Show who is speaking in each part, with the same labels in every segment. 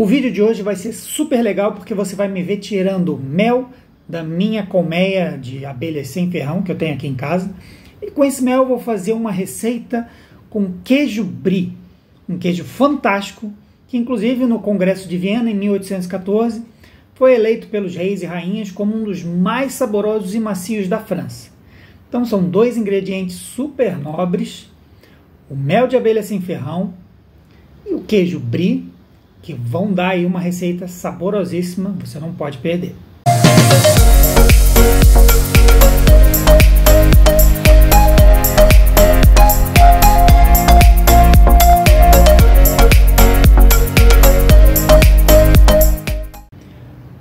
Speaker 1: O vídeo de hoje vai ser super legal porque você vai me ver tirando mel da minha colmeia de abelhas sem ferrão que eu tenho aqui em casa. E com esse mel eu vou fazer uma receita com queijo brie, um queijo fantástico que inclusive no Congresso de Viena em 1814 foi eleito pelos reis e rainhas como um dos mais saborosos e macios da França. Então são dois ingredientes super nobres, o mel de abelha sem ferrão e o queijo brie que vão dar aí uma receita saborosíssima, você não pode perder.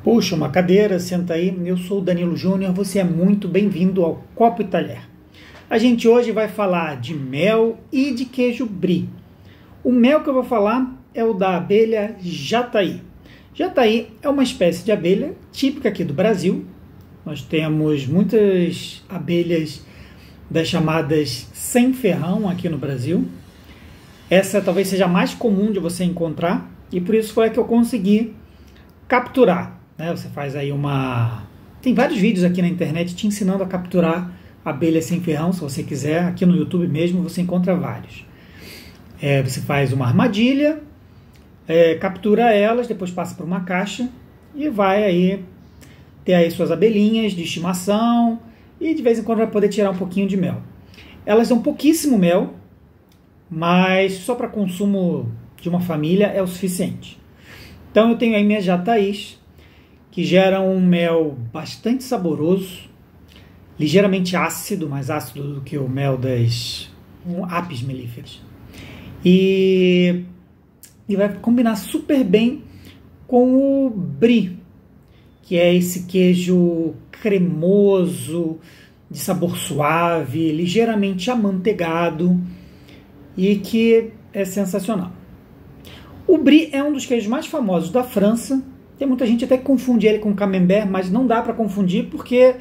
Speaker 1: Puxa uma cadeira, senta aí. Eu sou o Danilo Júnior, você é muito bem-vindo ao Copo e A gente hoje vai falar de mel e de queijo brie. O mel que eu vou falar é o da abelha jataí. Jataí é uma espécie de abelha típica aqui do Brasil. Nós temos muitas abelhas das chamadas sem ferrão aqui no Brasil. Essa talvez seja a mais comum de você encontrar e por isso foi a que eu consegui capturar. Né? Você faz aí uma. Tem vários vídeos aqui na internet te ensinando a capturar abelhas sem ferrão, se você quiser. Aqui no YouTube mesmo você encontra vários. É, você faz uma armadilha, é, captura elas, depois passa para uma caixa e vai aí ter aí suas abelhinhas de estimação e de vez em quando vai poder tirar um pouquinho de mel. Elas dão pouquíssimo mel, mas só para consumo de uma família é o suficiente. Então eu tenho aí minha jataís, que gera um mel bastante saboroso, ligeiramente ácido, mais ácido do que o mel das um, apis mellifera. E e vai combinar super bem com o brie, que é esse queijo cremoso, de sabor suave, ligeiramente amanteigado e que é sensacional. O brie é um dos queijos mais famosos da França. Tem muita gente até que confunde ele com camembert, mas não dá para confundir porque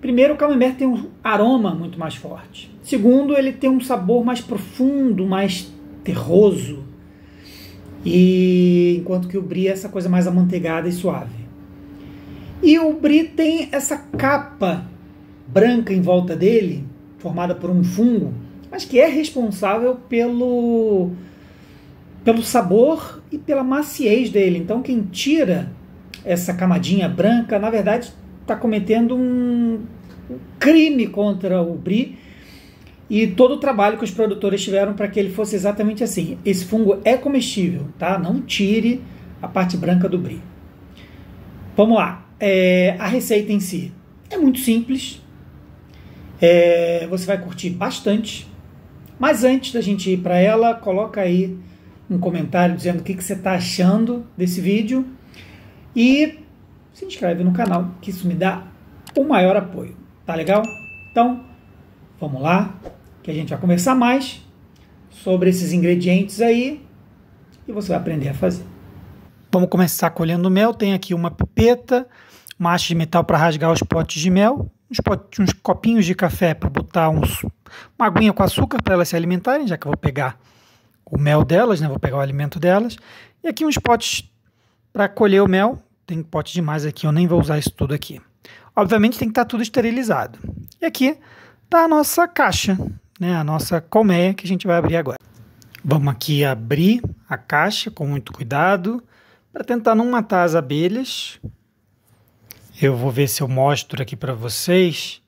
Speaker 1: primeiro o camembert tem um aroma muito mais forte. Segundo, ele tem um sabor mais profundo, mais terroso e enquanto que o Brie é essa coisa mais amanteigada e suave. E o Brie tem essa capa branca em volta dele, formada por um fungo, mas que é responsável pelo pelo sabor e pela maciez dele. Então quem tira essa camadinha branca, na verdade, está cometendo um crime contra o Brie e todo o trabalho que os produtores tiveram para que ele fosse exatamente assim. Esse fungo é comestível, tá? Não tire a parte branca do brie. Vamos lá. É, a receita em si é muito simples. É, você vai curtir bastante. Mas antes da gente ir para ela, coloca aí um comentário dizendo o que, que você está achando desse vídeo. E se inscreve no canal, que isso me dá o maior apoio. Tá legal? Então, Vamos lá, que a gente vai conversar mais sobre esses ingredientes aí e você vai aprender a fazer. Vamos começar colhendo mel. Tem aqui uma pipeta, uma haste de metal para rasgar os potes de mel, uns, potes, uns copinhos de café para botar uns, uma aguinha com açúcar para elas se alimentarem, já que eu vou pegar o mel delas, né? Vou pegar o alimento delas. E aqui uns potes para colher o mel. Tem pote demais aqui, eu nem vou usar isso tudo aqui. Obviamente tem que estar tá tudo esterilizado. E aqui da nossa caixa, né, a nossa colmeia que a gente vai abrir agora. Vamos aqui abrir a caixa com muito cuidado para tentar não matar as abelhas. Eu vou ver se eu mostro aqui para vocês,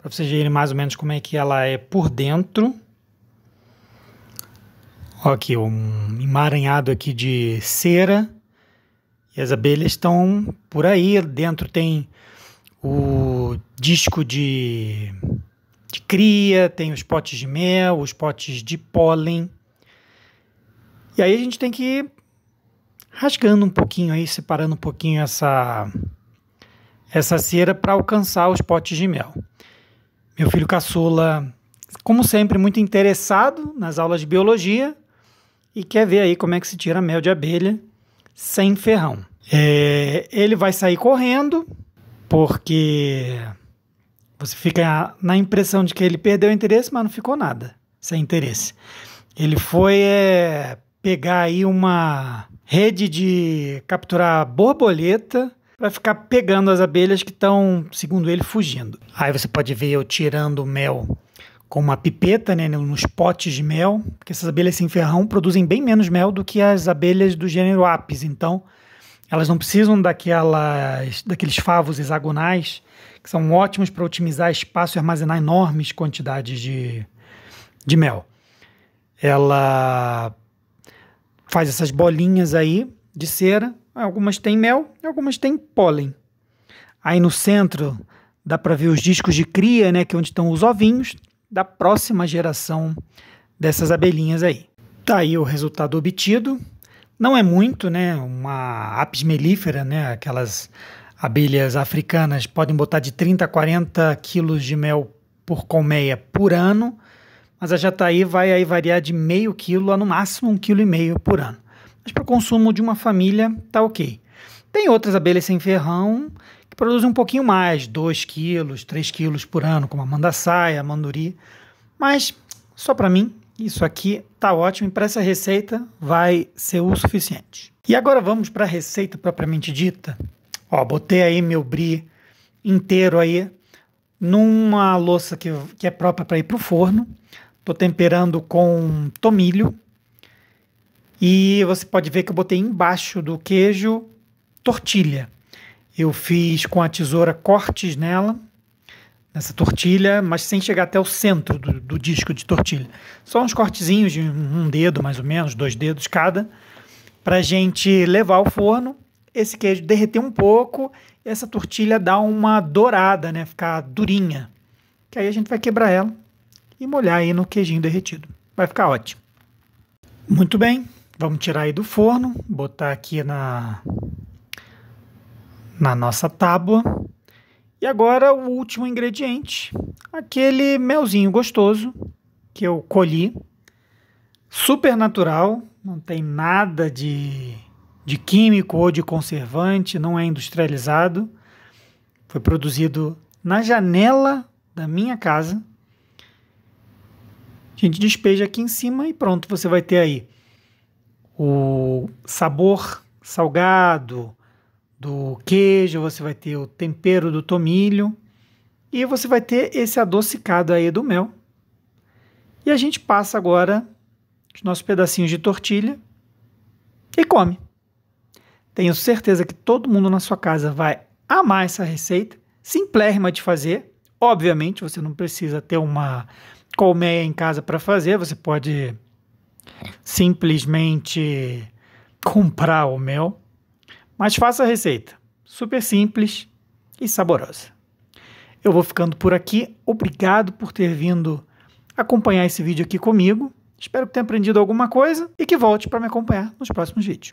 Speaker 1: para vocês verem mais ou menos como é que ela é por dentro. Olha aqui, um emaranhado aqui de cera. E as abelhas estão por aí. Dentro tem o disco de cria, tem os potes de mel, os potes de pólen. E aí a gente tem que ir rasgando um pouquinho aí, separando um pouquinho essa essa cera para alcançar os potes de mel. Meu filho caçula, como sempre, muito interessado nas aulas de biologia e quer ver aí como é que se tira mel de abelha sem ferrão. É, ele vai sair correndo porque você fica na impressão de que ele perdeu o interesse, mas não ficou nada sem interesse. Ele foi é, pegar aí uma rede de capturar borboleta para ficar pegando as abelhas que estão, segundo ele, fugindo. Aí você pode ver eu tirando mel com uma pipeta, né, nos potes de mel, porque essas abelhas sem ferrão produzem bem menos mel do que as abelhas do gênero Apis. Então, elas não precisam daquelas, daqueles favos hexagonais, que são ótimos para otimizar espaço e armazenar enormes quantidades de, de mel. Ela faz essas bolinhas aí de cera, algumas têm mel, algumas têm pólen. Aí no centro dá para ver os discos de cria, né, que é onde estão os ovinhos da próxima geração dessas abelhinhas aí. Tá aí o resultado obtido. Não é muito, né? Uma apis mellifera, né? Aquelas abelhas africanas podem botar de 30 a 40 quilos de mel por colmeia por ano, mas a jataí vai aí variar de meio quilo a no máximo um quilo e meio por ano. Mas para o consumo de uma família tá ok. Tem outras abelhas sem ferrão que produzem um pouquinho mais, 2 quilos, 3 quilos por ano, como a mandaçaia, a manduri, mas só para mim isso aqui tá ótimo. E para essa receita vai ser o suficiente. E agora vamos para a receita propriamente dita. Ó, botei aí meu brie inteiro aí numa louça que, que é própria para ir para o forno. tô temperando com tomilho. E você pode ver que eu botei embaixo do queijo tortilha. Eu fiz com a tesoura cortes nela essa tortilha, mas sem chegar até o centro do, do disco de tortilha. Só uns cortezinhos de um dedo, mais ou menos, dois dedos cada, para a gente levar ao forno, esse queijo derreter um pouco, e essa tortilha dar uma dourada, né? Ficar durinha. Que aí a gente vai quebrar ela e molhar aí no queijinho derretido. Vai ficar ótimo. Muito bem, vamos tirar aí do forno, botar aqui na, na nossa tábua e agora o último ingrediente, aquele melzinho gostoso que eu colhi, super natural, não tem nada de, de químico ou de conservante, não é industrializado, foi produzido na janela da minha casa. A gente despeja aqui em cima e pronto, você vai ter aí o sabor salgado, do queijo, você vai ter o tempero do tomilho e você vai ter esse adocicado aí do mel. E a gente passa agora os nossos pedacinhos de tortilha e come. Tenho certeza que todo mundo na sua casa vai amar essa receita, simplérrima de fazer. Obviamente, você não precisa ter uma colmeia em casa para fazer, você pode simplesmente comprar o mel mas faça a receita, super simples e saborosa. Eu vou ficando por aqui. Obrigado por ter vindo acompanhar esse vídeo aqui comigo. Espero que tenha aprendido alguma coisa e que volte para me acompanhar nos próximos vídeos.